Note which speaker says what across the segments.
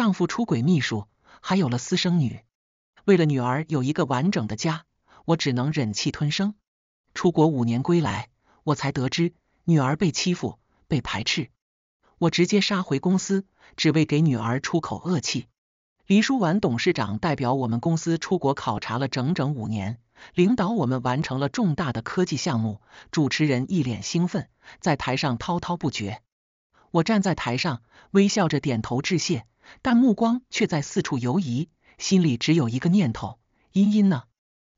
Speaker 1: 丈夫出轨，秘书还有了私生女。为了女儿有一个完整的家，我只能忍气吞声。出国五年归来，我才得知女儿被欺负、被排斥。我直接杀回公司，只为给女儿出口恶气。黎书婉董事长代表我们公司出国考察了整整五年，领导我们完成了重大的科技项目。主持人一脸兴奋，在台上滔滔不绝。我站在台上，微笑着点头致谢。但目光却在四处游移，心里只有一个念头：茵茵呢？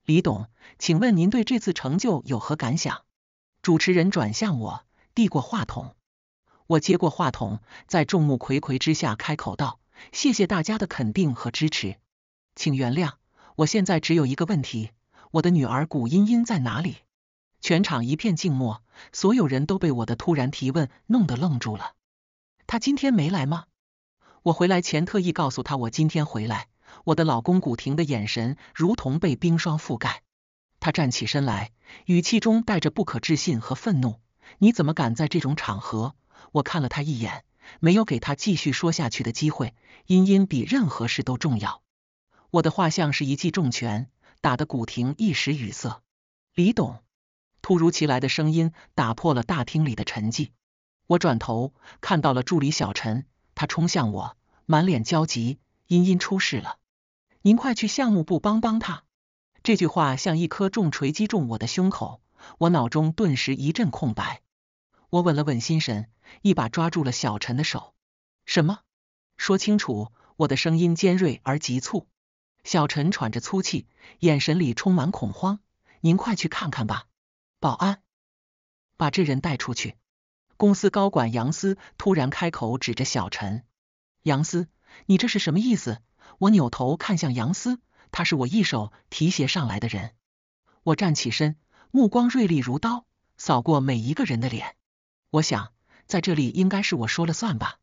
Speaker 1: 李董，请问您对这次成就有何感想？主持人转向我，递过话筒。我接过话筒，在众目睽睽之下开口道：“谢谢大家的肯定和支持，请原谅，我现在只有一个问题：我的女儿古茵茵在哪里？”全场一片静默，所有人都被我的突然提问弄得愣住了。她今天没来吗？我回来前特意告诉他我今天回来。我的老公古婷的眼神如同被冰霜覆盖，他站起身来，语气中带着不可置信和愤怒：“你怎么敢在这种场合？”我看了他一眼，没有给他继续说下去的机会。茵茵比任何事都重要。我的画像是一记重拳，打得古婷一时语塞。李董，突如其来的声音打破了大厅里的沉寂。我转头看到了助理小陈。他冲向我，满脸焦急，茵茵出事了，您快去项目部帮帮他。这句话像一颗重锤击中我的胸口，我脑中顿时一阵空白。我稳了稳心神，一把抓住了小陈的手。什么？说清楚！我的声音尖锐而急促。小陈喘着粗气，眼神里充满恐慌。您快去看看吧。保安，把这人带出去。公司高管杨思突然开口，指着小陈：“杨思，你这是什么意思？”我扭头看向杨思，他是我一手提携上来的人。我站起身，目光锐利如刀，扫过每一个人的脸。我想，在这里应该是我说了算吧。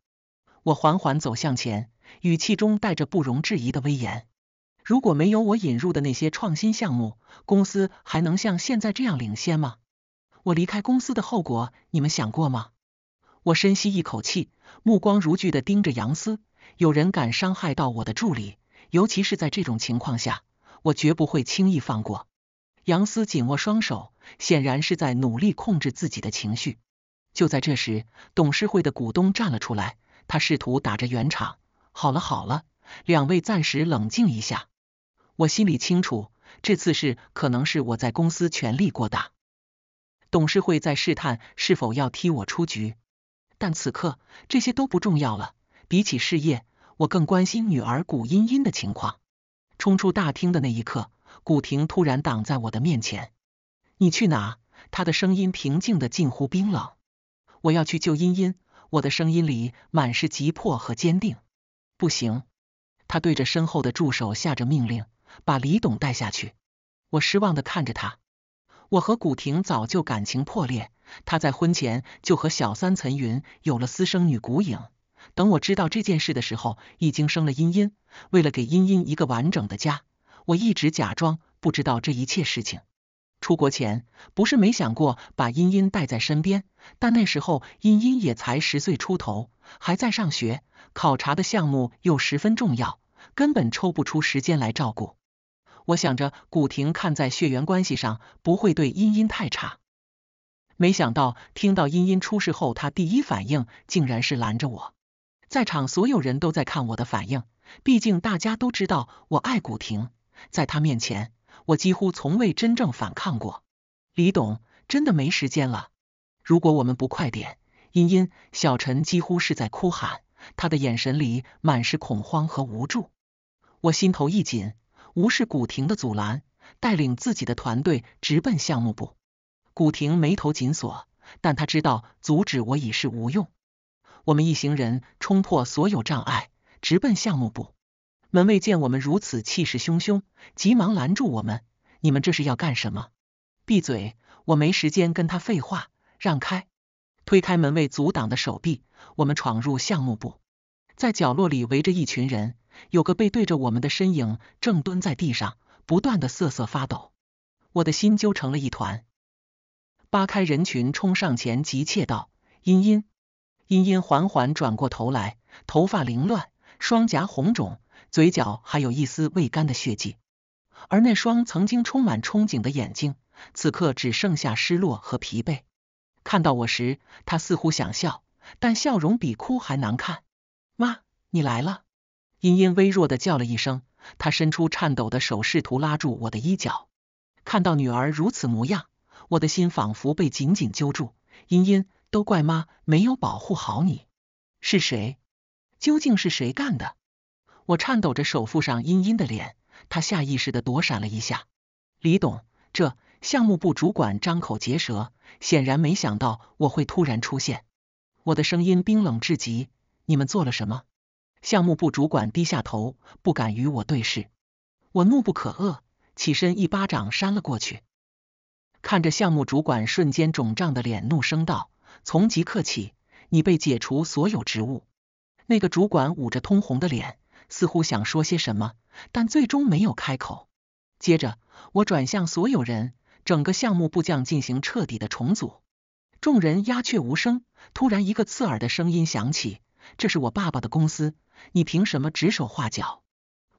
Speaker 1: 我缓缓走向前，语气中带着不容置疑的威严。如果没有我引入的那些创新项目，公司还能像现在这样领先吗？我离开公司的后果，你们想过吗？我深吸一口气，目光如炬的盯着杨思。有人敢伤害到我的助理，尤其是在这种情况下，我绝不会轻易放过。杨思紧握双手，显然是在努力控制自己的情绪。就在这时，董事会的股东站了出来，他试图打着圆场：“好了好了，两位暂时冷静一下。”我心里清楚，这次事可能是我在公司权力过大，董事会在试探是否要踢我出局。但此刻，这些都不重要了。比起事业，我更关心女儿古茵茵的情况。冲出大厅的那一刻，古婷突然挡在我的面前。“你去哪？”她的声音平静的近乎冰冷。“我要去救茵茵。”我的声音里满是急迫和坚定。“不行！”他对着身后的助手下着命令，“把李董带下去。”我失望的看着他。我和古婷早就感情破裂。他在婚前就和小三岑云有了私生女古影。等我知道这件事的时候，已经生了茵茵。为了给茵茵一个完整的家，我一直假装不知道这一切事情。出国前不是没想过把茵茵带在身边，但那时候茵茵也才十岁出头，还在上学。考察的项目又十分重要，根本抽不出时间来照顾。我想着古婷看在血缘关系上，不会对茵茵太差。没想到听到茵茵出事后，他第一反应竟然是拦着我。在场所有人都在看我的反应，毕竟大家都知道我爱古婷，在他面前，我几乎从未真正反抗过。李董，真的没时间了！如果我们不快点，茵茵、小陈几乎是在哭喊，他的眼神里满是恐慌和无助。我心头一紧，无视古婷的阻拦，带领自己的团队直奔项目部。古亭眉头紧锁，但他知道阻止我已是无用。我们一行人冲破所有障碍，直奔项目部。门卫见我们如此气势汹汹，急忙拦住我们：“你们这是要干什么？”闭嘴！我没时间跟他废话。让开！推开门卫阻挡的手臂，我们闯入项目部。在角落里围着一群人，有个背对着我们的身影正蹲在地上，不断的瑟瑟发抖。我的心揪成了一团。扒开人群冲上前，急切道：“茵茵，茵茵！”缓缓转过头来，头发凌乱，双颊红肿，嘴角还有一丝未干的血迹。而那双曾经充满憧憬的眼睛，此刻只剩下失落和疲惫。看到我时，他似乎想笑，但笑容比哭还难看。妈，你来了！茵茵微弱的叫了一声，她伸出颤抖的手，试图拉住我的衣角。看到女儿如此模样。我的心仿佛被紧紧揪住，茵茵，都怪妈没有保护好你。是谁？究竟是谁干的？我颤抖着手抚上茵茵的脸，她下意识的躲闪了一下。李董，这项目部主管张口结舌，显然没想到我会突然出现。我的声音冰冷至极，你们做了什么？项目部主管低下头，不敢与我对视。我怒不可遏，起身一巴掌扇了过去。看着项目主管瞬间肿胀的脸，怒声道：“从即刻起，你被解除所有职务。”那个主管捂着通红的脸，似乎想说些什么，但最终没有开口。接着，我转向所有人：“整个项目部将进行彻底的重组。”众人鸦雀无声。突然，一个刺耳的声音响起：“这是我爸爸的公司，你凭什么指手画脚？”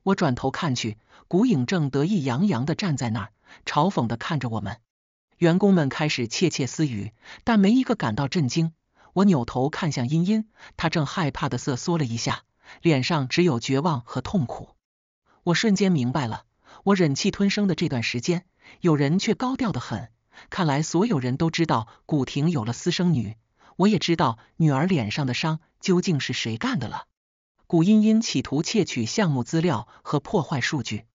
Speaker 1: 我转头看去，古影正得意洋洋的站在那儿，嘲讽的看着我们。员工们开始窃窃私语，但没一个感到震惊。我扭头看向茵茵，她正害怕的瑟缩了一下，脸上只有绝望和痛苦。我瞬间明白了，我忍气吞声的这段时间，有人却高调的很。看来所有人都知道古婷有了私生女，我也知道女儿脸上的伤究竟是谁干的了。古茵茵企图窃取项目资料和破坏数据。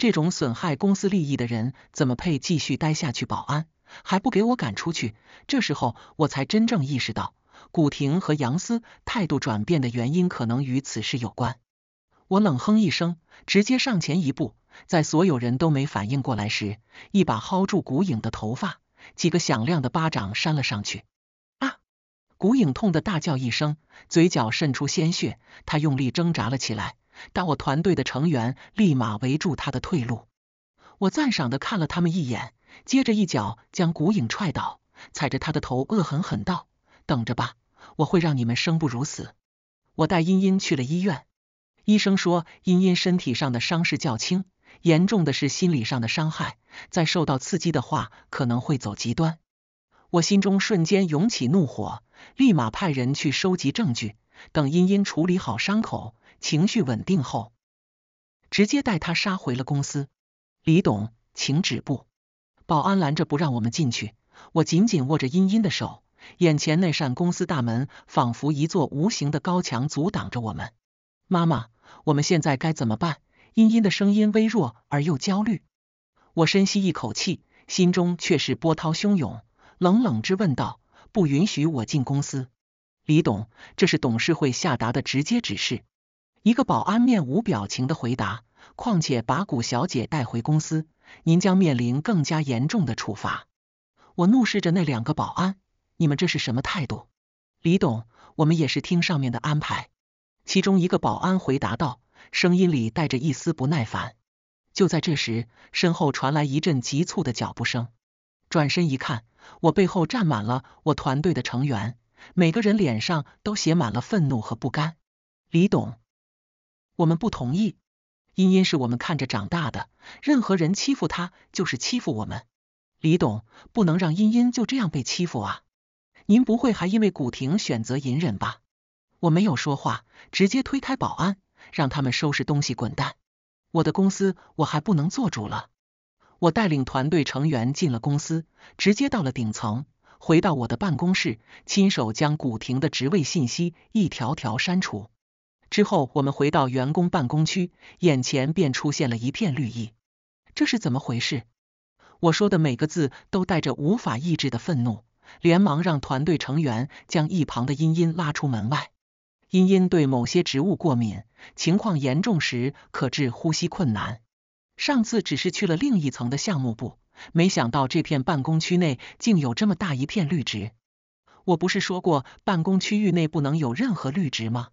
Speaker 1: 这种损害公司利益的人怎么配继续待下去？保安还不给我赶出去！这时候我才真正意识到，古婷和杨思态度转变的原因可能与此事有关。我冷哼一声，直接上前一步，在所有人都没反应过来时，一把薅住古影的头发，几个响亮的巴掌扇了上去。啊！古影痛的大叫一声，嘴角渗出鲜血，他用力挣扎了起来。但我团队的成员立马围住他的退路，我赞赏的看了他们一眼，接着一脚将古影踹倒，踩着他的头恶狠狠道：“等着吧，我会让你们生不如死。”我带茵茵去了医院，医生说茵茵身体上的伤势较轻，严重的是心理上的伤害，再受到刺激的话可能会走极端。我心中瞬间涌起怒火，立马派人去收集证据，等茵茵处理好伤口。情绪稳定后，直接带他杀回了公司。李董，请止步！保安拦着不让我们进去。我紧紧握着茵茵的手，眼前那扇公司大门仿佛一座无形的高墙，阻挡着我们。妈妈，我们现在该怎么办？茵茵的声音微弱而又焦虑。我深吸一口气，心中却是波涛汹涌，冷冷质问道：“不允许我进公司？李董，这是董事会下达的直接指示。”一个保安面无表情的回答：“况且把谷小姐带回公司，您将面临更加严重的处罚。”我怒视着那两个保安：“你们这是什么态度？”李董，我们也是听上面的安排。”其中一个保安回答道，声音里带着一丝不耐烦。就在这时，身后传来一阵急促的脚步声。转身一看，我背后站满了我团队的成员，每个人脸上都写满了愤怒和不甘。李董。我们不同意，茵茵是我们看着长大的，任何人欺负她就是欺负我们。李董，不能让茵茵就这样被欺负啊！您不会还因为古婷选择隐忍吧？我没有说话，直接推开保安，让他们收拾东西滚蛋。我的公司我还不能做主了。我带领团队成员进了公司，直接到了顶层，回到我的办公室，亲手将古婷的职位信息一条条删除。之后，我们回到员工办公区，眼前便出现了一片绿意。这是怎么回事？我说的每个字都带着无法抑制的愤怒，连忙让团队成员将一旁的茵茵拉出门外。茵茵对某些植物过敏，情况严重时可致呼吸困难。上次只是去了另一层的项目部，没想到这片办公区内竟有这么大一片绿植。我不是说过办公区域内不能有任何绿植吗？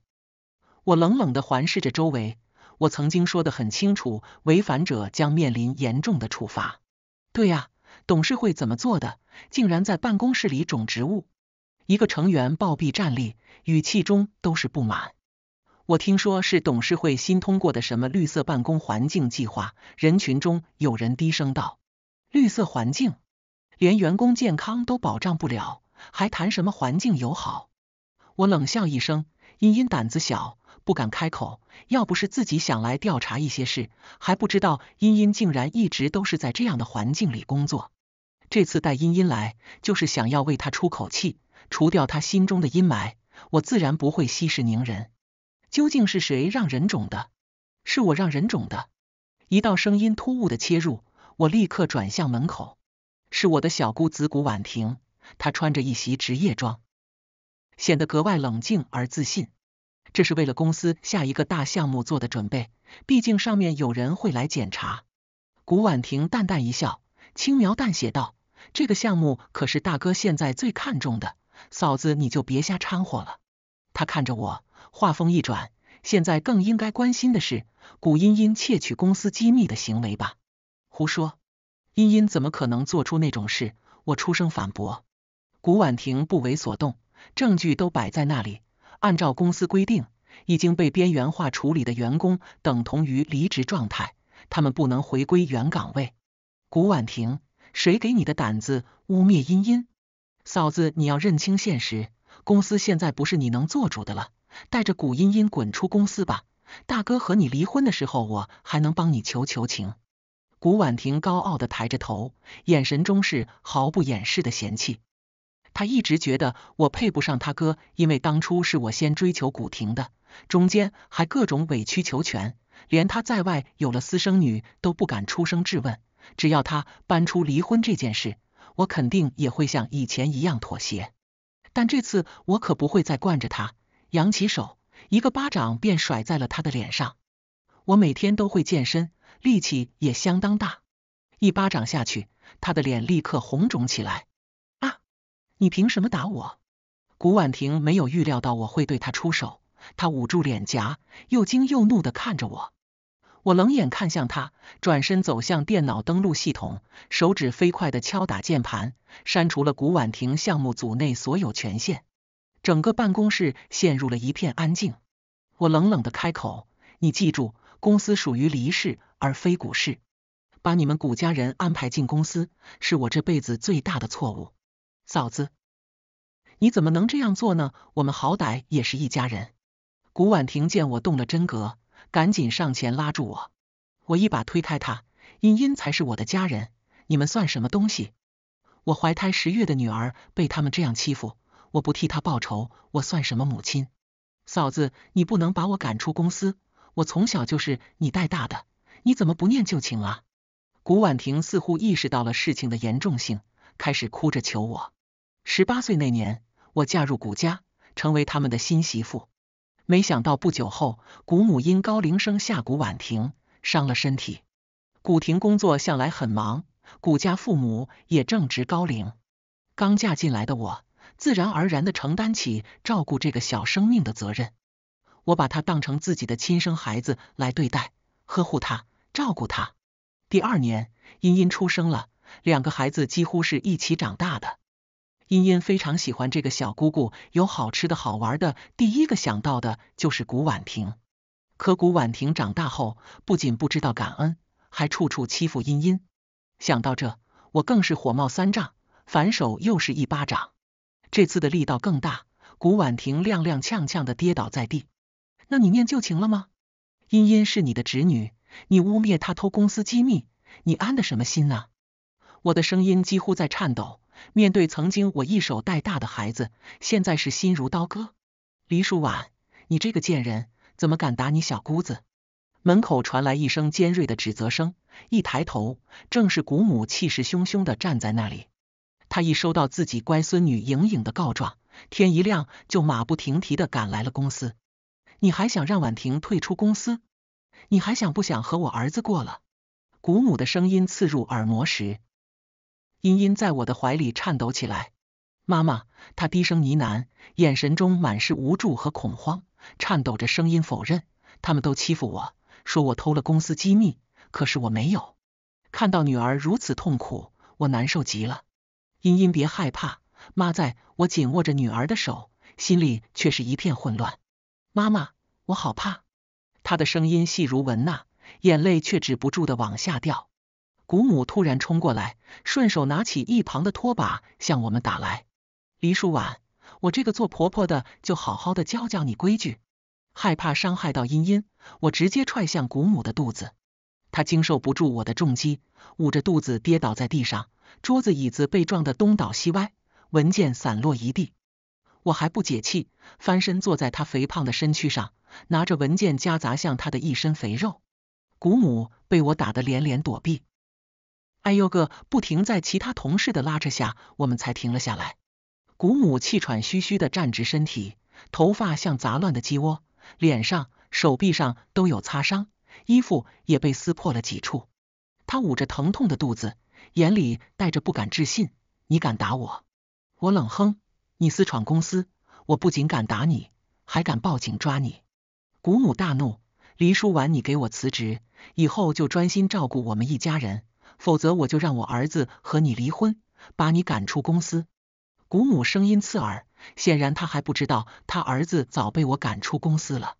Speaker 1: 我冷冷地环视着周围，我曾经说的很清楚，违反者将面临严重的处罚。对呀，董事会怎么做的？竟然在办公室里种植物！一个成员暴毙站立，语气中都是不满。我听说是董事会新通过的什么绿色办公环境计划。人群中有人低声道：“绿色环境，连员工健康都保障不了，还谈什么环境友好？”我冷笑一声：“茵茵胆子小。”不敢开口，要不是自己想来调查一些事，还不知道茵茵竟然一直都是在这样的环境里工作。这次带茵茵来，就是想要为她出口气，除掉她心中的阴霾。我自然不会息事宁人。究竟是谁让人种的？是我让人种的。一道声音突兀的切入，我立刻转向门口，是我的小姑子谷婉婷，她穿着一袭职业装，显得格外冷静而自信。这是为了公司下一个大项目做的准备，毕竟上面有人会来检查。古婉婷淡淡一笑，轻描淡写道：“这个项目可是大哥现在最看重的，嫂子你就别瞎掺和了。”他看着我，话锋一转：“现在更应该关心的是古茵茵窃取公司机密的行为吧？”胡说，茵茵怎么可能做出那种事？我出声反驳。古婉婷不为所动，证据都摆在那里。按照公司规定，已经被边缘化处理的员工等同于离职状态，他们不能回归原岗位。古婉婷，谁给你的胆子污蔑茵茵？嫂子，你要认清现实，公司现在不是你能做主的了，带着古茵茵滚出公司吧！大哥和你离婚的时候，我还能帮你求求情。古婉婷高傲的抬着头，眼神中是毫不掩饰的嫌弃。他一直觉得我配不上他哥，因为当初是我先追求古婷的，中间还各种委曲求全，连他在外有了私生女都不敢出声质问。只要他搬出离婚这件事，我肯定也会像以前一样妥协。但这次我可不会再惯着他，扬起手，一个巴掌便甩在了他的脸上。我每天都会健身，力气也相当大，一巴掌下去，他的脸立刻红肿起来。你凭什么打我？古婉婷没有预料到我会对她出手，她捂住脸颊，又惊又怒地看着我。我冷眼看向她，转身走向电脑登录系统，手指飞快的敲打键盘，删除了古婉婷项目组内所有权限。整个办公室陷入了一片安静。我冷冷的开口：“你记住，公司属于离世而非股市，把你们古家人安排进公司，是我这辈子最大的错误。”嫂子，你怎么能这样做呢？我们好歹也是一家人。古婉婷见我动了真格，赶紧上前拉住我。我一把推开她，茵茵才是我的家人，你们算什么东西？我怀胎十月的女儿被他们这样欺负，我不替她报仇，我算什么母亲？嫂子，你不能把我赶出公司，我从小就是你带大的，你怎么不念旧情啊？古婉婷似乎意识到了事情的严重性，开始哭着求我。十八岁那年，我嫁入古家，成为他们的新媳妇。没想到不久后，谷母因高龄生下谷婉婷，伤了身体。古婷工作向来很忙，古家父母也正值高龄。刚嫁进来的我，自然而然的承担起照顾这个小生命的责任。我把她当成自己的亲生孩子来对待，呵护她，照顾她。第二年，茵茵出生了，两个孩子几乎是一起长大的。茵茵非常喜欢这个小姑姑，有好吃的好玩的，第一个想到的就是古婉婷。可古婉婷长大后，不仅不知道感恩，还处处欺负茵茵。想到这，我更是火冒三丈，反手又是一巴掌，这次的力道更大，古婉婷踉踉跄跄的跌倒在地。那你念旧情了吗？茵茵是你的侄女，你污蔑她偷公司机密，你安的什么心呢？我的声音几乎在颤抖。面对曾经我一手带大的孩子，现在是心如刀割。黎淑婉，你这个贱人，怎么敢打你小姑子？门口传来一声尖锐的指责声，一抬头，正是古母气势汹汹的站在那里。他一收到自己乖孙女颖颖的告状，天一亮就马不停蹄的赶来了公司。你还想让婉婷退出公司？你还想不想和我儿子过了？古母的声音刺入耳膜时。茵茵在我的怀里颤抖起来，妈妈，她低声呢喃，眼神中满是无助和恐慌，颤抖着声音否认，他们都欺负我，说我偷了公司机密，可是我没有。看到女儿如此痛苦，我难受极了。茵茵，别害怕，妈在。我紧握着女儿的手，心里却是一片混乱。妈妈，我好怕。她的声音细如蚊呐，眼泪却止不住的往下掉。古母突然冲过来，顺手拿起一旁的拖把向我们打来。黎舒婉，我这个做婆婆的就好好的教教你规矩。害怕伤害到茵茵，我直接踹向古母的肚子。她经受不住我的重击，捂着肚子跌倒在地上，桌子椅子被撞得东倒西歪，文件散落一地。我还不解气，翻身坐在她肥胖的身躯上，拿着文件夹砸向她的一身肥肉。古母被我打得连连躲避。还有个不停，在其他同事的拉扯下，我们才停了下来。古母气喘吁吁的站直身体，头发像杂乱的鸡窝，脸上、手臂上都有擦伤，衣服也被撕破了几处。他捂着疼痛的肚子，眼里带着不敢置信：“你敢打我？”我冷哼：“你私闯公司，我不仅敢打你，还敢报警抓你。”古母大怒：“黎叔，完你给我辞职，以后就专心照顾我们一家人。”否则我就让我儿子和你离婚，把你赶出公司。古母声音刺耳，显然他还不知道他儿子早被我赶出公司了。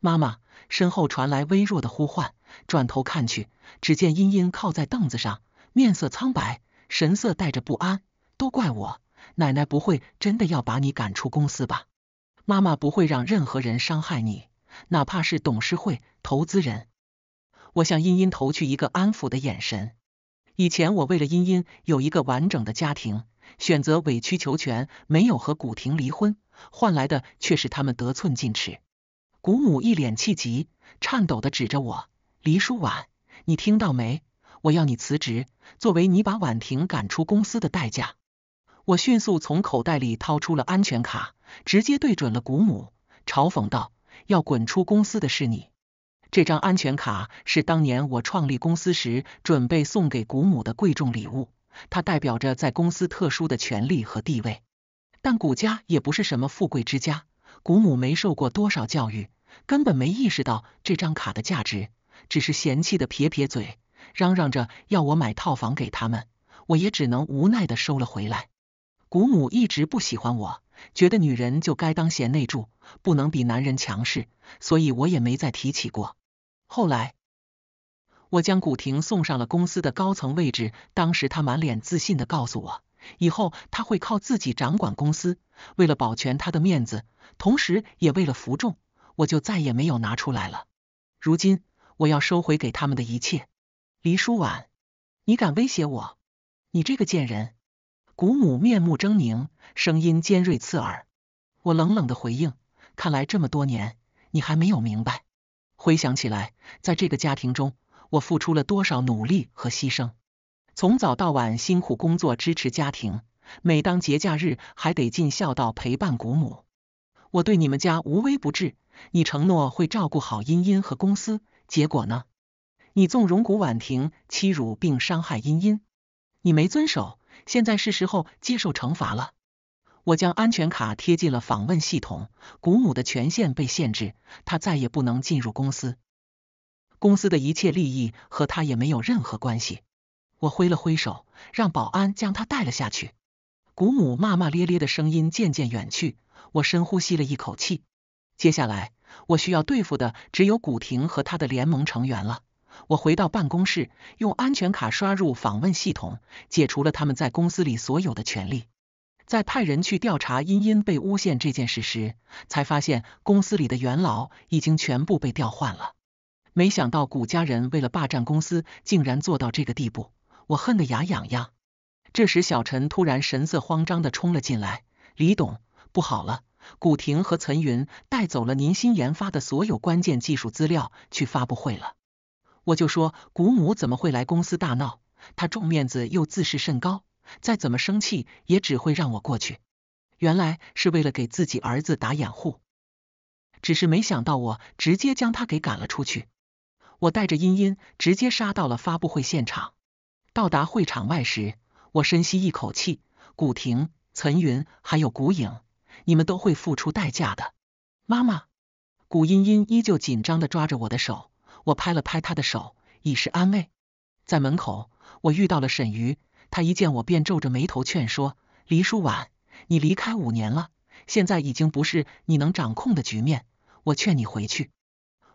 Speaker 1: 妈妈身后传来微弱的呼唤，转头看去，只见茵茵靠在凳子上，面色苍白，神色带着不安。都怪我，奶奶不会真的要把你赶出公司吧？妈妈不会让任何人伤害你，哪怕是董事会、投资人。我向茵茵投去一个安抚的眼神。以前我为了茵茵有一个完整的家庭，选择委曲求全，没有和古婷离婚，换来的却是他们得寸进尺。古母一脸气急，颤抖的指着我：“黎舒婉，你听到没？我要你辞职，作为你把婉婷赶出公司的代价。”我迅速从口袋里掏出了安全卡，直接对准了古母，嘲讽道：“要滚出公司的是你。”这张安全卡是当年我创立公司时准备送给古母的贵重礼物，它代表着在公司特殊的权利和地位。但古家也不是什么富贵之家，古母没受过多少教育，根本没意识到这张卡的价值，只是嫌弃的撇撇嘴，嚷嚷着要我买套房给他们，我也只能无奈的收了回来。古母一直不喜欢我，觉得女人就该当贤内助，不能比男人强势，所以我也没再提起过。后来，我将古婷送上了公司的高层位置。当时她满脸自信的告诉我，以后她会靠自己掌管公司。为了保全她的面子，同时也为了服众，我就再也没有拿出来了。如今，我要收回给他们的一切。黎舒婉，你敢威胁我？你这个贱人！古母面目狰狞，声音尖锐刺耳。我冷冷的回应：看来这么多年，你还没有明白。回想起来，在这个家庭中，我付出了多少努力和牺牲？从早到晚辛苦工作支持家庭，每当节假日还得尽孝道陪伴古母。我对你们家无微不至，你承诺会照顾好茵茵和公司，结果呢？你纵容古婉婷欺辱并伤害茵茵，你没遵守，现在是时候接受惩罚了。我将安全卡贴进了访问系统，古母的权限被限制，他再也不能进入公司。公司的一切利益和他也没有任何关系。我挥了挥手，让保安将他带了下去。古母骂骂咧咧的声音渐渐远去，我深呼吸了一口气。接下来，我需要对付的只有古婷和他的联盟成员了。我回到办公室，用安全卡刷入访问系统，解除了他们在公司里所有的权利。在派人去调查茵茵被诬陷这件事时，才发现公司里的元老已经全部被调换了。没想到谷家人为了霸占公司，竟然做到这个地步，我恨得牙痒痒。这时，小陈突然神色慌张地冲了进来：“李董，不好了，古婷和岑云带走了您新研发的所有关键技术资料，去发布会了。”我就说古母怎么会来公司大闹？他重面子又自视甚高。再怎么生气，也只会让我过去。原来是为了给自己儿子打掩护，只是没想到我直接将他给赶了出去。我带着茵茵直接杀到了发布会现场。到达会场外时，我深吸一口气：“古婷、岑云还有古影，你们都会付出代价的。”妈妈，古茵茵依旧紧张的抓着我的手，我拍了拍她的手，以示安慰。在门口，我遇到了沈瑜。他一见我便皱着眉头劝说：“黎书婉，你离开五年了，现在已经不是你能掌控的局面，我劝你回去。”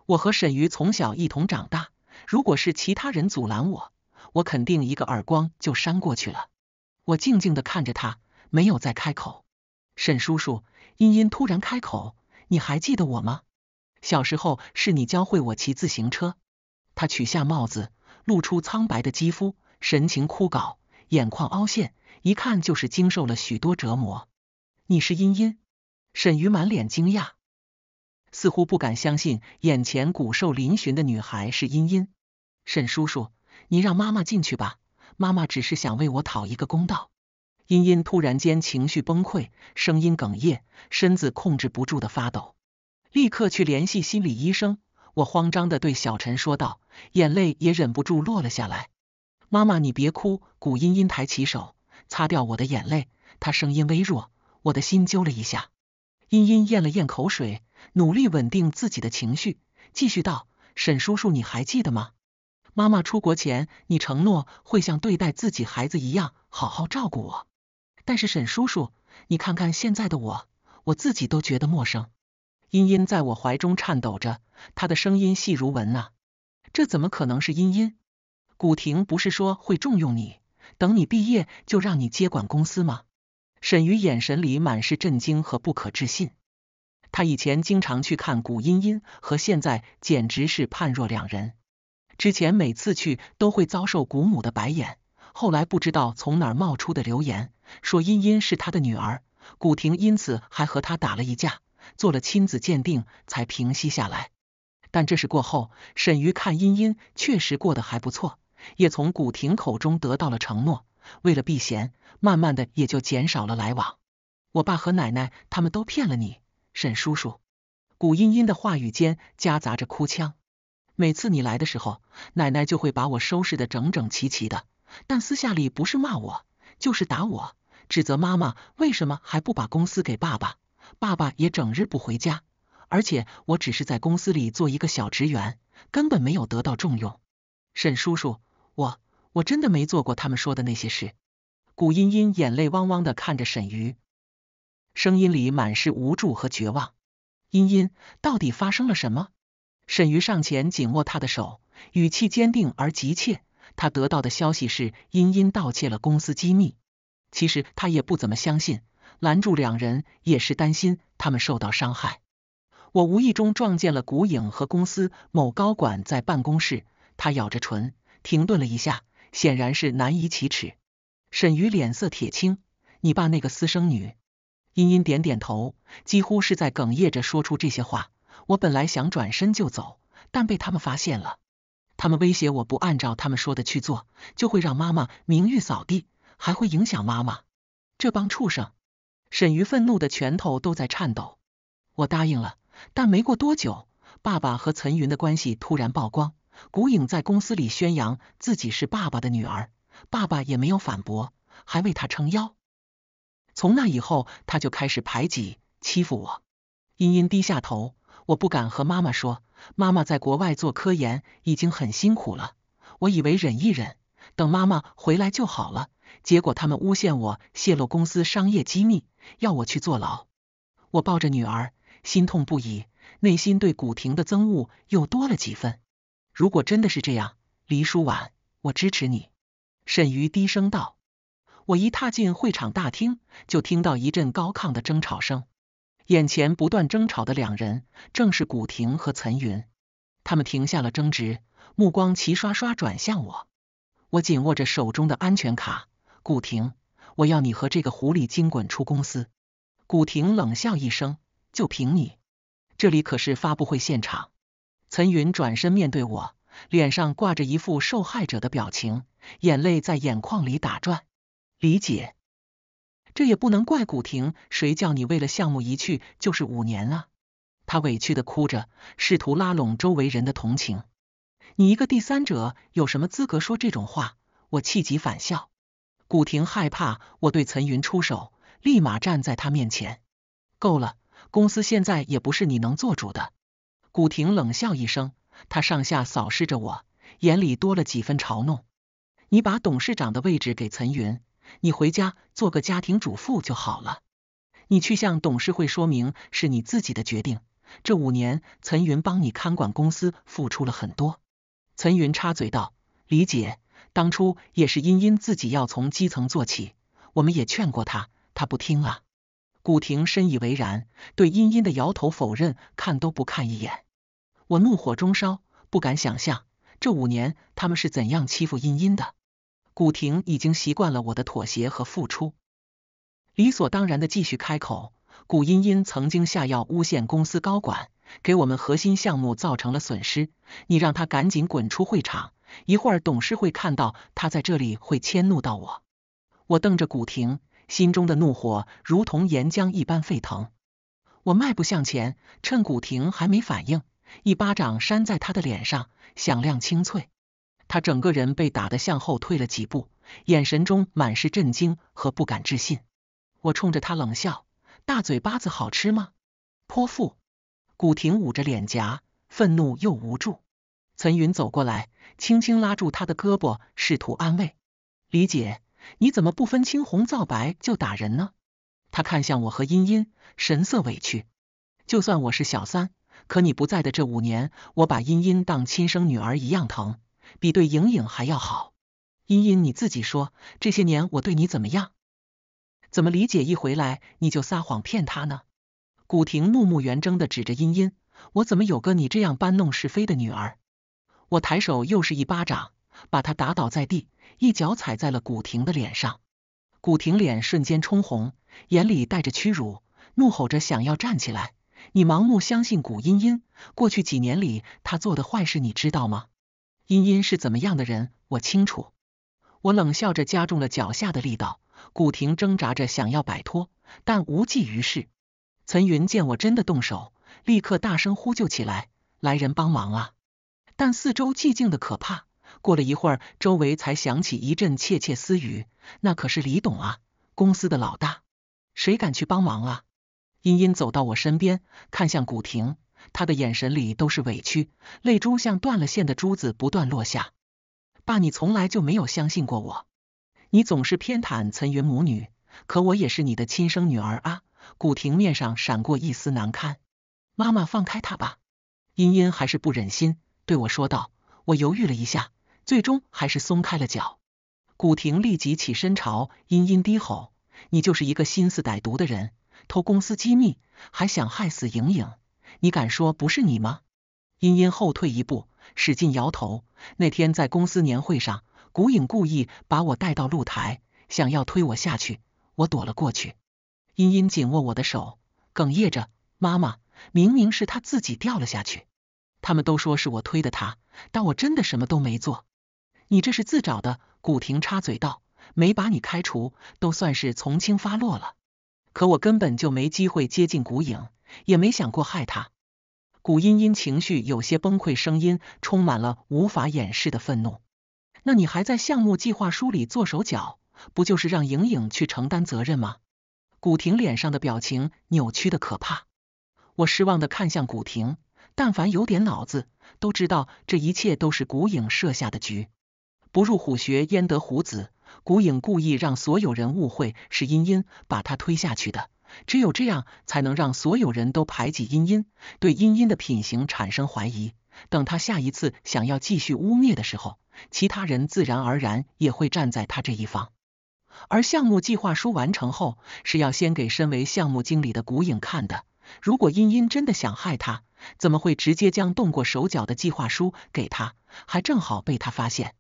Speaker 1: 我和沈瑜从小一同长大，如果是其他人阻拦我，我肯定一个耳光就扇过去了。我静静的看着他，没有再开口。沈叔叔，茵茵突然开口：“你还记得我吗？小时候是你教会我骑自行车。”他取下帽子，露出苍白的肌肤，神情枯槁。眼眶凹陷，一看就是经受了许多折磨。你是茵茵？沈瑜满脸惊讶，似乎不敢相信眼前骨瘦嶙峋的女孩是茵茵。沈叔叔，你让妈妈进去吧，妈妈只是想为我讨一个公道。茵茵突然间情绪崩溃，声音哽咽，身子控制不住的发抖。立刻去联系心理医生！我慌张的对小陈说道，眼泪也忍不住落了下来。妈妈，你别哭。古茵茵抬起手，擦掉我的眼泪。她声音微弱，我的心揪了一下。茵茵咽了咽口水，努力稳定自己的情绪，继续道：“沈叔叔，你还记得吗？妈妈出国前，你承诺会像对待自己孩子一样，好好照顾我。但是沈叔叔，你看看现在的我，我自己都觉得陌生。”茵茵在我怀中颤抖着，她的声音细如蚊呐。这怎么可能是茵茵？古婷不是说会重用你，等你毕业就让你接管公司吗？沈瑜眼神里满是震惊和不可置信。他以前经常去看古茵茵，和现在简直是判若两人。之前每次去都会遭受古母的白眼，后来不知道从哪冒出的流言，说茵茵是他的女儿，古婷因此还和他打了一架，做了亲子鉴定才平息下来。但这事过后，沈瑜看茵茵确实过得还不错。也从古婷口中得到了承诺。为了避嫌，慢慢的也就减少了来往。我爸和奶奶他们都骗了你，沈叔叔。古茵茵的话语间夹杂着哭腔。每次你来的时候，奶奶就会把我收拾的整整齐齐的，但私下里不是骂我，就是打我，指责妈妈为什么还不把公司给爸爸，爸爸也整日不回家，而且我只是在公司里做一个小职员，根本没有得到重用。沈叔叔。我我真的没做过他们说的那些事。古茵茵眼泪汪汪的看着沈瑜，声音里满是无助和绝望。茵茵，到底发生了什么？沈瑜上前紧握她的手，语气坚定而急切。他得到的消息是茵茵盗窃了公司机密。其实他也不怎么相信，拦住两人也是担心他们受到伤害。我无意中撞见了古影和公司某高管在办公室，他咬着唇。停顿了一下，显然是难以启齿。沈瑜脸色铁青。你爸那个私生女，茵茵点点头，几乎是在哽咽着说出这些话。我本来想转身就走，但被他们发现了。他们威胁我，不按照他们说的去做，就会让妈妈名誉扫地，还会影响妈妈。这帮畜生！沈瑜愤怒的拳头都在颤抖。我答应了，但没过多久，爸爸和岑云的关系突然曝光。古影在公司里宣扬自己是爸爸的女儿，爸爸也没有反驳，还为她撑腰。从那以后，他就开始排挤、欺负我。茵茵低下头，我不敢和妈妈说，妈妈在国外做科研已经很辛苦了。我以为忍一忍，等妈妈回来就好了。结果他们诬陷我泄露公司商业机密，要我去坐牢。我抱着女儿，心痛不已，内心对古婷的憎恶又多了几分。如果真的是这样，黎舒婉，我支持你。”沈瑜低声道。我一踏进会场大厅，就听到一阵高亢的争吵声。眼前不断争吵的两人，正是古婷和岑云。他们停下了争执，目光齐刷刷转向我。我紧握着手中的安全卡。古婷，我要你和这个狐狸精滚出公司。古婷冷笑一声：“就凭你？这里可是发布会现场。”岑云转身面对我，脸上挂着一副受害者的表情，眼泪在眼眶里打转。李姐，这也不能怪古婷，谁叫你为了项目一去就是五年啊？她委屈的哭着，试图拉拢周围人的同情。你一个第三者，有什么资格说这种话？我气急反笑。古婷害怕我对岑云出手，立马站在他面前。够了，公司现在也不是你能做主的。古婷冷笑一声，她上下扫视着我，眼里多了几分嘲弄。你把董事长的位置给岑云，你回家做个家庭主妇就好了。你去向董事会说明是你自己的决定。这五年，岑云帮你看管公司，付出了很多。岑云插嘴道：“李姐，当初也是茵茵自己要从基层做起，我们也劝过她，她不听啊。”古婷深以为然，对茵茵的摇头否认看都不看一眼。我怒火中烧，不敢想象这五年他们是怎样欺负茵茵的。古婷已经习惯了我的妥协和付出，理所当然的继续开口。古茵茵曾经下药诬陷公司高管，给我们核心项目造成了损失。你让他赶紧滚出会场，一会儿董事会看到他在这里会迁怒到我。我瞪着古婷，心中的怒火如同岩浆一般沸腾。我迈步向前，趁古婷还没反应。一巴掌扇在他的脸上，响亮清脆。他整个人被打得向后退了几步，眼神中满是震惊和不敢置信。我冲着他冷笑：“大嘴巴子好吃吗？”泼妇古婷捂着脸颊，愤怒又无助。岑云走过来，轻轻拉住他的胳膊，试图安慰：“李姐，你怎么不分青红皂白就打人呢？”他看向我和茵茵，神色委屈。就算我是小三。可你不在的这五年，我把茵茵当亲生女儿一样疼，比对莹莹还要好。茵茵，你自己说，这些年我对你怎么样？怎么李姐一回来你就撒谎骗她呢？古婷怒目圆睁的指着茵茵，我怎么有个你这样搬弄是非的女儿？我抬手又是一巴掌，把她打倒在地，一脚踩在了古婷的脸上。古婷脸瞬间冲红，眼里带着屈辱，怒吼着想要站起来。你盲目相信古茵茵，过去几年里他做的坏事你知道吗？茵茵是怎么样的人，我清楚。我冷笑着加重了脚下的力道，古婷挣扎着想要摆脱，但无济于事。岑云见我真的动手，立刻大声呼救起来：“来人帮忙啊！”但四周寂静的可怕。过了一会儿，周围才响起一阵窃窃私语：“那可是李董啊，公司的老大，谁敢去帮忙啊？”茵茵走到我身边，看向古婷，她的眼神里都是委屈，泪珠像断了线的珠子不断落下。爸，你从来就没有相信过我，你总是偏袒岑云母女，可我也是你的亲生女儿啊！古婷面上闪过一丝难堪，妈妈放开她吧。茵茵还是不忍心，对我说道。我犹豫了一下，最终还是松开了脚。古婷立即起身朝茵茵低吼：“你就是一个心思歹毒的人！”偷公司机密，还想害死莹莹，你敢说不是你吗？茵茵后退一步，使劲摇头。那天在公司年会上，古影故意把我带到露台，想要推我下去，我躲了过去。茵茵紧握我的手，哽咽着：“妈妈，明明是她自己掉了下去，他们都说是我推的她，但我真的什么都没做。”你这是自找的，古婷插嘴道：“没把你开除，都算是从轻发落了。”可我根本就没机会接近古影，也没想过害他。古音音情绪有些崩溃，声音充满了无法掩饰的愤怒。那你还在项目计划书里做手脚，不就是让莹莹去承担责任吗？古婷脸上的表情扭曲的可怕。我失望的看向古婷，但凡有点脑子都知道，这一切都是古影设下的局。不入虎穴，焉得虎子。古影故意让所有人误会是茵茵把他推下去的，只有这样才能让所有人都排挤茵茵，对茵茵的品行产生怀疑。等他下一次想要继续污蔑的时候，其他人自然而然也会站在他这一方。而项目计划书完成后，是要先给身为项目经理的古影看的。如果茵茵真的想害他，怎么会直接将动过手脚的计划书给他，还正好被他发现？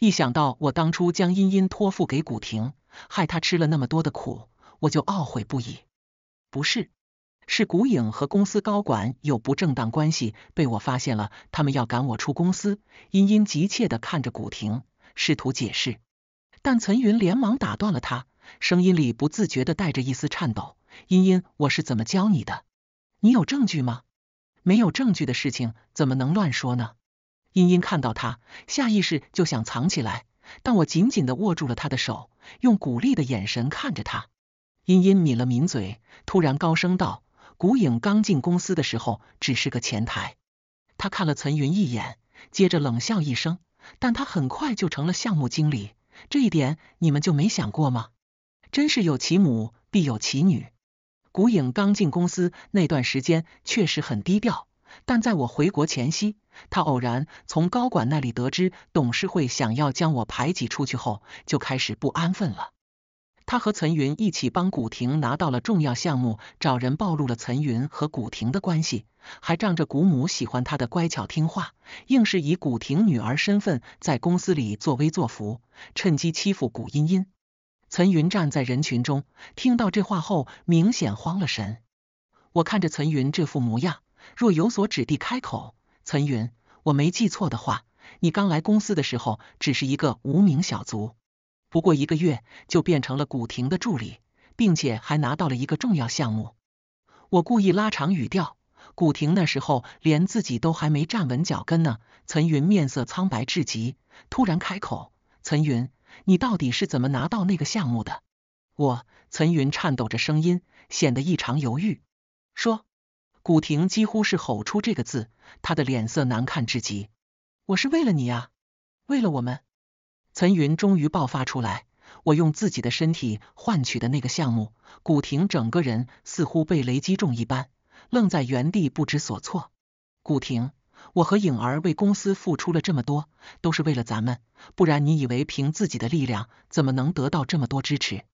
Speaker 1: 一想到我当初将茵茵托付给古婷，害她吃了那么多的苦，我就懊悔不已。不是，是古影和公司高管有不正当关系，被我发现了，他们要赶我出公司。茵茵急切的看着古婷，试图解释，但岑云连忙打断了他，声音里不自觉的带着一丝颤抖。茵茵，我是怎么教你的？你有证据吗？没有证据的事情怎么能乱说呢？茵茵看到他，下意识就想藏起来，但我紧紧的握住了他的手，用鼓励的眼神看着他。茵茵抿了抿嘴，突然高声道：“古影刚进公司的时候只是个前台，他看了岑云一眼，接着冷笑一声。但他很快就成了项目经理，这一点你们就没想过吗？真是有其母必有其女。古影刚进公司那段时间确实很低调，但在我回国前夕。”他偶然从高管那里得知董事会想要将我排挤出去后，就开始不安分了。他和岑云一起帮古婷拿到了重要项目，找人暴露了岑云和古婷的关系，还仗着古母喜欢他的乖巧听话，硬是以古婷女儿身份在公司里作威作福，趁机欺负古茵茵。岑云站在人群中，听到这话后明显慌了神。我看着岑云这副模样，若有所指地开口。岑云，我没记错的话，你刚来公司的时候只是一个无名小卒，不过一个月就变成了古婷的助理，并且还拿到了一个重要项目。我故意拉长语调，古婷那时候连自己都还没站稳脚跟呢。岑云面色苍白至极，突然开口：“岑云，你到底是怎么拿到那个项目的？”我，岑云颤抖着声音，显得异常犹豫，说。古婷几乎是吼出这个字，她的脸色难看至极。我是为了你啊，为了我们。岑云终于爆发出来，我用自己的身体换取的那个项目，古婷整个人似乎被雷击中一般，愣在原地不知所措。古婷，我和颖儿为公司付出了这么多，都是为了咱们。不然你以为凭自己的力量怎么能得到这么多支持？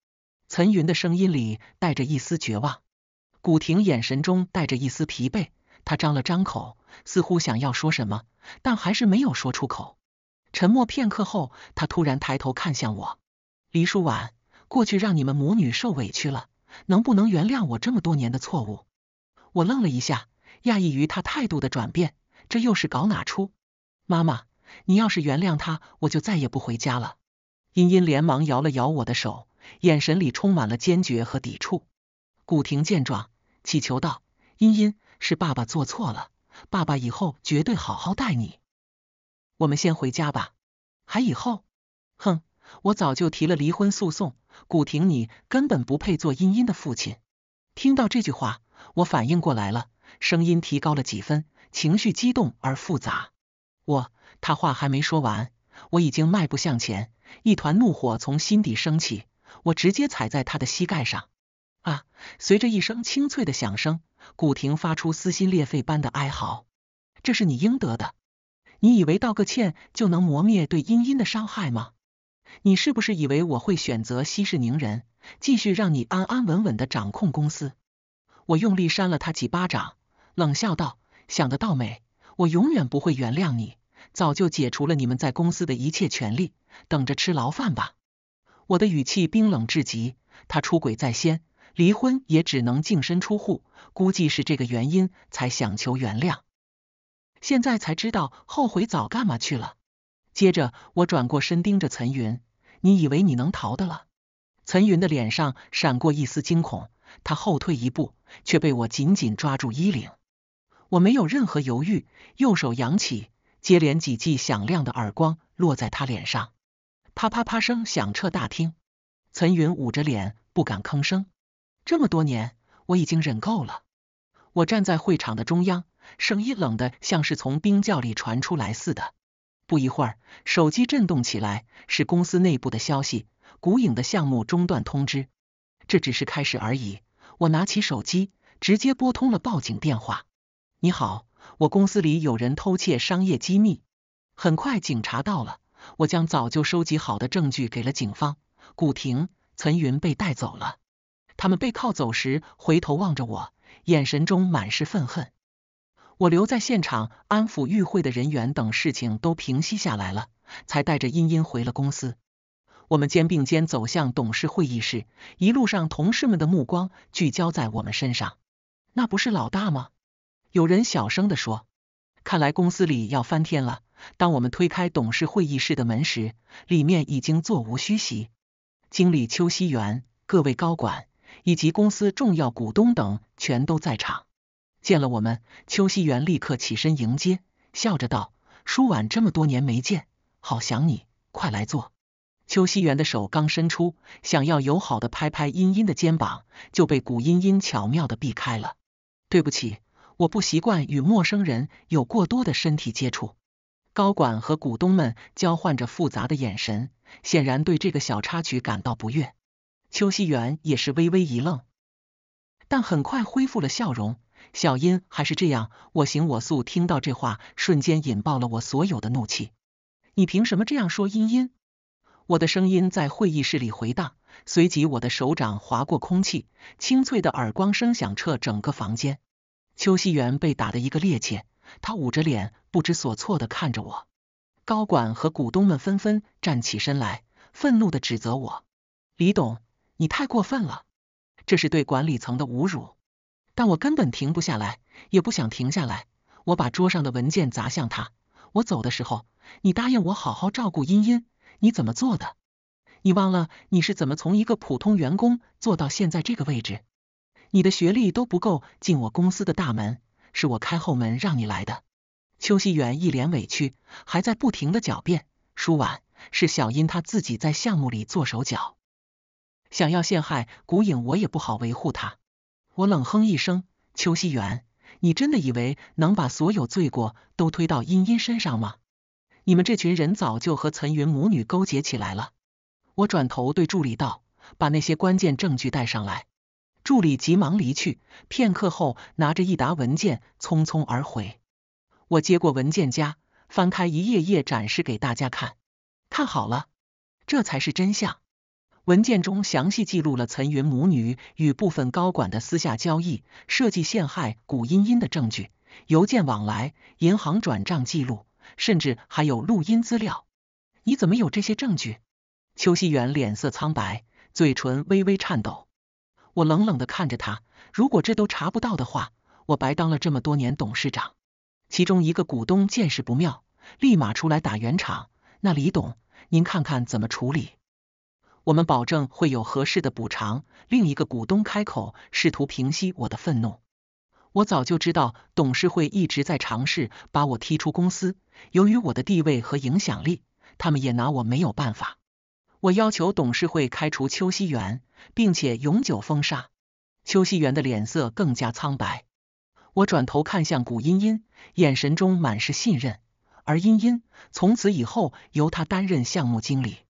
Speaker 1: 岑云的声音里带着一丝绝望。古婷眼神中带着一丝疲惫，她张了张口，似乎想要说什么，但还是没有说出口。沉默片刻后，她突然抬头看向我：“黎舒婉，过去让你们母女受委屈了，能不能原谅我这么多年的错误？”我愣了一下，讶异于她态度的转变，这又是搞哪出？妈妈，你要是原谅他，我就再也不回家了。茵茵连忙摇了摇我的手，眼神里充满了坚决和抵触。古婷见状。祈求道：“茵茵，是爸爸做错了，爸爸以后绝对好好待你。我们先回家吧。还以后？哼，我早就提了离婚诉讼，古婷，你根本不配做茵茵的父亲。”听到这句话，我反应过来了，声音提高了几分，情绪激动而复杂。我，他话还没说完，我已经迈步向前，一团怒火从心底升起，我直接踩在他的膝盖上。啊！随着一声清脆的响声，古婷发出撕心裂肺般的哀嚎。这是你应得的。你以为道个歉就能磨灭对茵茵的伤害吗？你是不是以为我会选择息事宁人，继续让你安安稳稳的掌控公司？我用力扇了他几巴掌，冷笑道：“想得倒美，我永远不会原谅你。早就解除了你们在公司的一切权利，等着吃牢饭吧。”我的语气冰冷至极。他出轨在先。离婚也只能净身出户，估计是这个原因才想求原谅。现在才知道后悔早干嘛去了。接着我转过身盯着岑云，你以为你能逃的了？岑云的脸上闪过一丝惊恐，他后退一步，却被我紧紧抓住衣领。我没有任何犹豫，右手扬起，接连几记响亮的耳光落在他脸上，啪啪啪声响彻大厅。岑云捂着脸不敢吭声。这么多年，我已经忍够了。我站在会场的中央，声音冷的像是从冰窖里传出来似的。不一会儿，手机震动起来，是公司内部的消息：古影的项目中断通知。这只是开始而已。我拿起手机，直接拨通了报警电话。你好，我公司里有人偷窃商业机密。很快，警察到了。我将早就收集好的证据给了警方。古婷、岑云被带走了。他们被靠走时，回头望着我，眼神中满是愤恨。我留在现场安抚与会的人员，等事情都平息下来了，才带着茵茵回了公司。我们肩并肩走向董事会议室，一路上同事们的目光聚焦在我们身上。那不是老大吗？有人小声的说。看来公司里要翻天了。当我们推开董事会议室的门时，里面已经座无虚席。经理邱熙元，各位高管。以及公司重要股东等全都在场。见了我们，邱熙元立刻起身迎接，笑着道：“舒婉这么多年没见，好想你，快来坐。”邱熙元的手刚伸出，想要友好的拍拍茵茵的肩膀，就被古茵茵巧妙的避开了。对不起，我不习惯与陌生人有过多的身体接触。高管和股东们交换着复杂的眼神，显然对这个小插曲感到不悦。邱熙元也是微微一愣，但很快恢复了笑容。小英还是这样我行我素。听到这话，瞬间引爆了我所有的怒气。你凭什么这样说，茵茵？我的声音在会议室里回荡。随即，我的手掌划过空气，清脆的耳光声响彻整个房间。邱熙元被打得一个趔趄，他捂着脸，不知所措的看着我。高管和股东们纷纷站起身来，愤怒的指责我。李董。你太过分了，这是对管理层的侮辱。但我根本停不下来，也不想停下来。我把桌上的文件砸向他。我走的时候，你答应我好好照顾茵茵，你怎么做的？你忘了你是怎么从一个普通员工做到现在这个位置？你的学历都不够进我公司的大门，是我开后门让你来的。邱熙远一脸委屈，还在不停的狡辩。舒婉是小茵她自己在项目里做手脚。想要陷害古影，我也不好维护他。我冷哼一声：“邱熙元，你真的以为能把所有罪过都推到茵茵身上吗？你们这群人早就和岑云母女勾结起来了。”我转头对助理道：“把那些关键证据带上来。”助理急忙离去，片刻后拿着一沓文件匆匆而回。我接过文件夹，翻开一页页展示给大家看：“看好了，这才是真相。”文件中详细记录了岑云母女与部分高管的私下交易、设计陷害古茵茵的证据、邮件往来、银行转账记录，甚至还有录音资料。你怎么有这些证据？邱熙元脸色苍白，嘴唇微微颤抖。我冷冷的看着他，如果这都查不到的话，我白当了这么多年董事长。其中一个股东见势不妙，立马出来打圆场。那李董，您看看怎么处理？我们保证会有合适的补偿。另一个股东开口，试图平息我的愤怒。我早就知道董事会一直在尝试把我踢出公司，由于我的地位和影响力，他们也拿我没有办法。我要求董事会开除邱熙元，并且永久封杀。邱熙元的脸色更加苍白。我转头看向古茵茵，眼神中满是信任，而茵茵从此以后由他担任项目经理。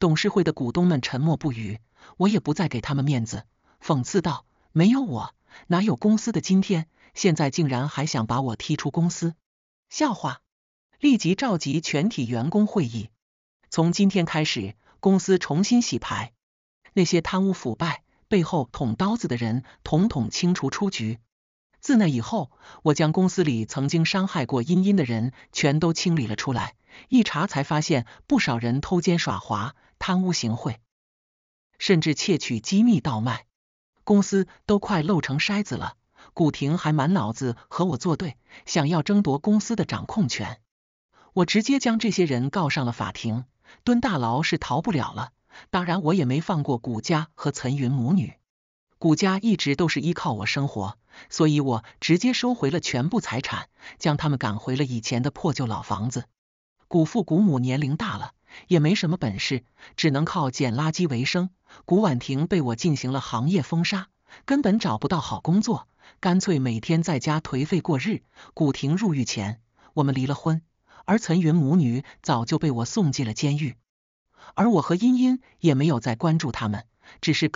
Speaker 1: 董事会的股东们沉默不语，我也不再给他们面子，讽刺道：“没有我，哪有公司的今天？现在竟然还想把我踢出公司？笑话！”立即召集全体员工会议，从今天开始，公司重新洗牌，那些贪污腐败、背后捅刀子的人统统清除出局。自那以后，我将公司里曾经伤害过茵茵的人全都清理了出来。一查才发现，不少人偷奸耍滑。贪污行贿，甚至窃取机密倒卖，公司都快漏成筛子了。古婷还满脑子和我作对，想要争夺公司的掌控权。我直接将这些人告上了法庭，蹲大牢是逃不了了。当然，我也没放过古家和岑云母女。古家一直都是依靠我生活，所以我直接收回了全部财产，将他们赶回了以前的破旧老房子。古父古母年龄大了。也没什么本事，只能靠捡垃圾为生。古婉婷被我进行了行业封杀，根本找不到好工作，干脆每天在家颓废过日。古婷入狱前，我们离了婚，而岑云母女早就被我送进了监狱，而我和茵茵也没有再关注他们，只是。